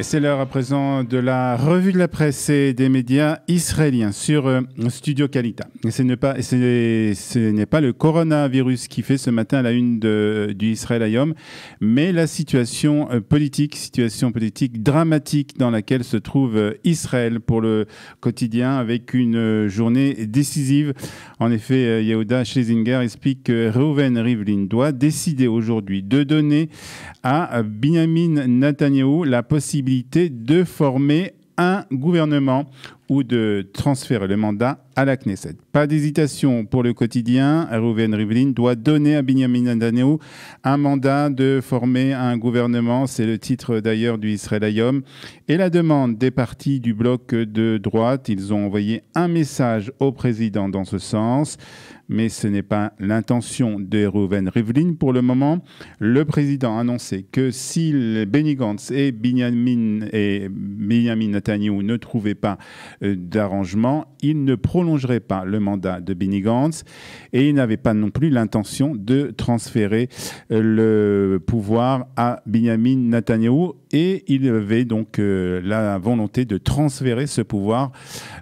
C'est l'heure à présent de la revue de la presse et des médias israéliens sur euh, Studio Qualita. ce n'est pas, ce n'est pas le coronavirus qui fait ce matin la une de, du Israël Ayom, mais la situation euh, politique, situation politique dramatique dans laquelle se trouve euh, Israël pour le quotidien avec une journée décisive. En effet, Yehuda Schlesinger explique que Reuven Rivlin doit décider aujourd'hui de donner à Benjamin Netanyahu la possibilité de former un gouvernement ou de transférer le mandat à la Knesset. Pas d'hésitation pour le quotidien. Rouven Rivlin doit donner à Benjamin Netanyahu un mandat de former un gouvernement. C'est le titre d'ailleurs du Israélium. Et la demande des partis du bloc de droite, ils ont envoyé un message au président dans ce sens mais ce n'est pas l'intention de Reuven Rivlin pour le moment. Le président a annoncé que si Benny Gantz et Benjamin, et Benjamin Netanyahu ne trouvaient pas euh, d'arrangement, il ne prolongerait pas le mandat de Benny Gantz et il n'avait pas non plus l'intention de transférer euh, le pouvoir à Benjamin Netanyahu et il avait donc euh, la volonté de transférer ce pouvoir,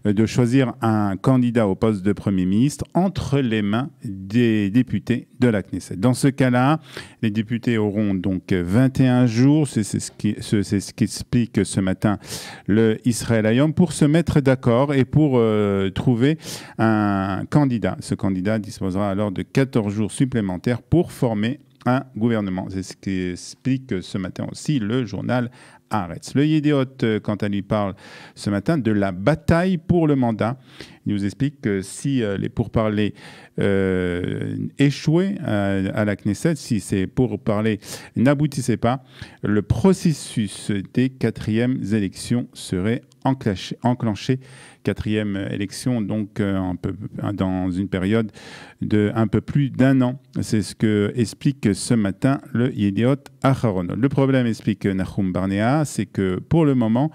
de choisir un candidat au poste de Premier ministre entre les mains des députés de la Knesset. Dans ce cas-là, les députés auront donc 21 jours, c'est ce qui ce, ce matin le Israël Ayom, pour se mettre d'accord et pour euh, trouver un candidat. Ce candidat disposera alors de 14 jours supplémentaires pour former un gouvernement. C'est ce qu'explique ce matin aussi le journal le Yédiot, euh, quant à lui, parle ce matin de la bataille pour le mandat. Il nous explique que si euh, les pourparlers euh, échouaient à, la Knesset, si ces pourparlers n'aboutissaient pas, le processus des quatrièmes élections serait enclenché. enclenché. Quatrième élection, donc un peu, dans une période de un peu plus d'un an. C'est ce que explique ce matin le Yédiot Aharon. Le problème, explique Nahum Barnea, c'est que pour le moment,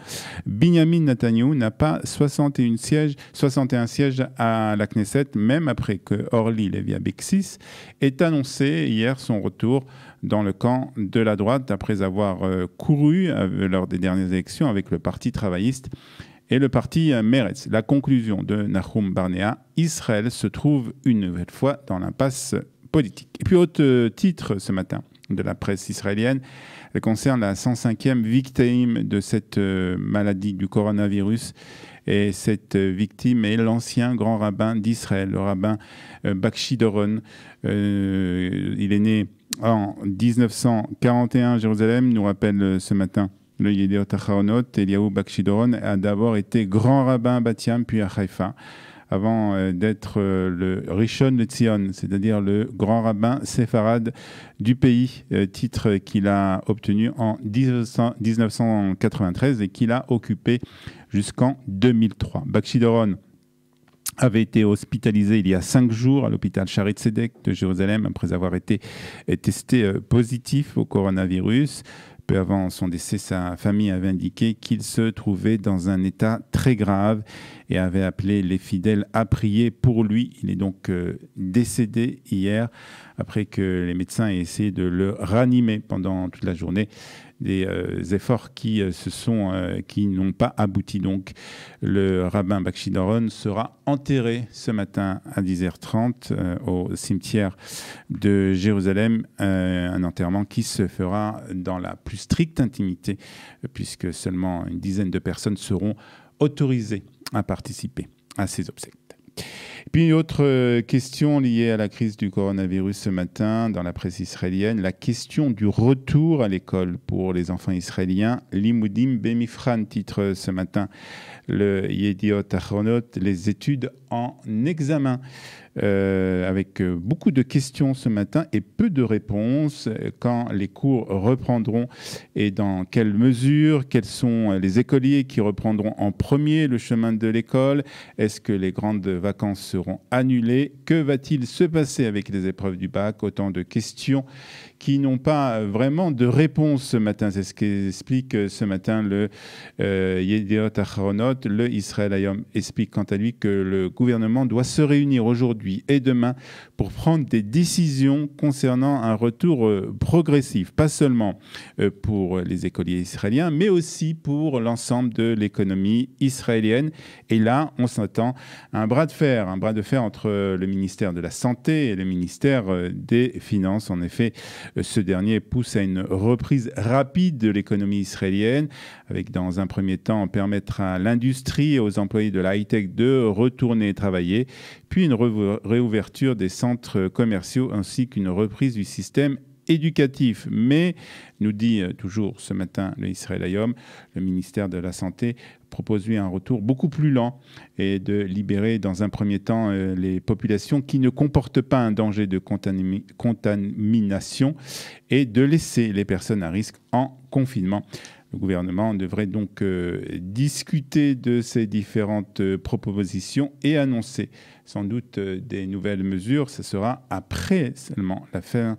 Benjamin Netanyahu n'a pas 61 sièges, 61 sièges à la Knesset, même après que Orly Levia Bexis ait annoncé hier son retour dans le camp de la droite après avoir euh, couru euh, lors des dernières élections avec le Parti travailliste et le parti euh, Meretz. La conclusion de Nahum Barnea, Israël se trouve une nouvelle fois dans l'impasse politique. Et puis autre titre ce matin, de la presse israélienne. Elle concerne la 105e victime de cette euh, maladie du coronavirus. Et cette euh, victime est l'ancien grand rabbin d'Israël, le rabbin euh, Bakshidoron. Doron, il est né en 1941 à Jérusalem, nous rappelle ce matin le Yediotacharonot. Eliaou Bakshidoron a d'abord été grand rabbin à Batiam, puis à Haïfa avant euh, d'être euh, le Rishon Lezion, c'est-à-dire le grand rabbin séfarade du pays, euh, titre qu'il a obtenu en 1993 et qu'il a occupé jusqu'en 2003. Bakshi avait été hospitalisé il y a cinq jours à l'hôpital charit Sedek de Jérusalem après avoir été euh, testé euh, positif au coronavirus. Peu avant son décès, sa famille avait indiqué qu'il se trouvait dans un état très grave et avait appelé les fidèles à prier pour lui. Il est donc euh, décédé hier après que les médecins aient essayé de le ranimer pendant toute la journée des euh, efforts qui euh, se sont, euh, qui n'ont pas abouti. Donc, le rabbin Bakshidoron sera enterré ce matin à 10h30 au cimetière de Jérusalem, un enterrement qui se fera dans la plus stricte intimité, puisque seulement une dizaine de personnes seront autorisées à participer à ces obsèques puis une autre euh, question liée à la crise du coronavirus ce matin dans la presse israélienne, la question du retour à l'école pour les enfants israéliens. Limoudim Bemifran titre ce matin le Yediot Achronot, les études en examen. Euh, avec euh, beaucoup de questions ce matin et peu de réponses. Quand les cours reprendront et dans quelle mesure Quels sont les écoliers qui reprendront en premier le chemin de l'école Est-ce que les grandes vacances seront annulées Que va-t-il se passer avec les épreuves du bac Autant de questions qui n'ont pas vraiment de réponse ce matin. C'est ce qu'explique euh, ce matin le euh, Yediot Le Israël Ayom explique quant à lui que le gouvernement doit se réunir aujourd'hui et demain pour prendre des décisions concernant un retour euh, progressif, pas seulement euh, pour les écoliers israéliens, mais aussi pour l'ensemble de l'économie israélienne. Et là, on s'attend à un bras de fer, un bras de fer entre euh, le ministère de la Santé et le ministère des Finances. En effet, ce dernier pousse à une reprise rapide de l'économie israélienne, avec dans un premier temps permettre à l'industrie et aux employés de la high-tech de retourner travailler, puis une, réouverture des centres commerciaux ainsi qu'une reprise du système éducatif. Mais, nous dit euh, toujours ce matin le Israélium, le ministère de la Santé propose lui un retour beaucoup plus lent et de libérer dans un premier temps euh, les populations qui ne comportent pas un danger de contamination et de laisser les personnes à risque en confinement. Le gouvernement devrait donc euh, discuter de ces différentes euh, propositions et annoncer sans doute euh, des nouvelles mesures. Ce sera après seulement la fin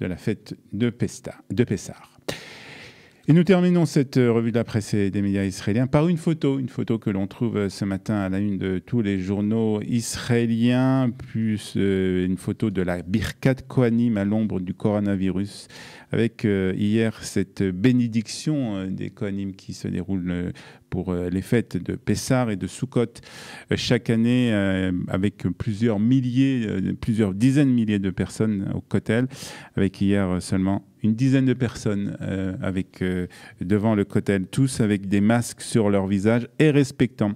de la fête de, Pesta, de Pessard. Et nous terminons cette euh, revue de la presse et des médias israéliens par une photo, une photo que l'on trouve euh, ce matin à la une de tous les journaux israéliens, plus euh, une photo de la Birkat Kohanim à l'ombre du coronavirus, avec hier cette bénédiction des Kohanim qui se déroule pour euh, les fêtes de Pessar et de Soukhot euh, chaque année euh, avec plusieurs milliers, plusieurs dizaines de milliers de personnes au cotel, avec hier seulement une dizaine de personnes avec, devant le cotel, tous avec des masques sur leur visage et respectant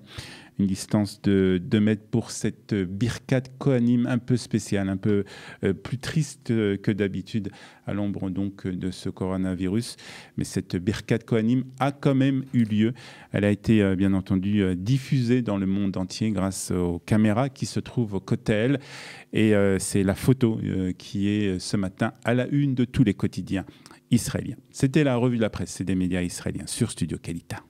une distance de 2 mètres pour cette birkat Kohanim un peu spéciale, un peu euh, plus triste euh, que d'habitude à l'ombre donc euh, de ce coronavirus. Mais cette birkat Kohanim a quand même eu lieu. Elle a été bien entendu diffusée dans le monde entier grâce aux caméras qui se trouvent au Kotel. Et c'est la photo qui est ce matin à la une de tous les quotidiens israéliens. C'était la revue de la presse et des médias israéliens sur Studio Kalita.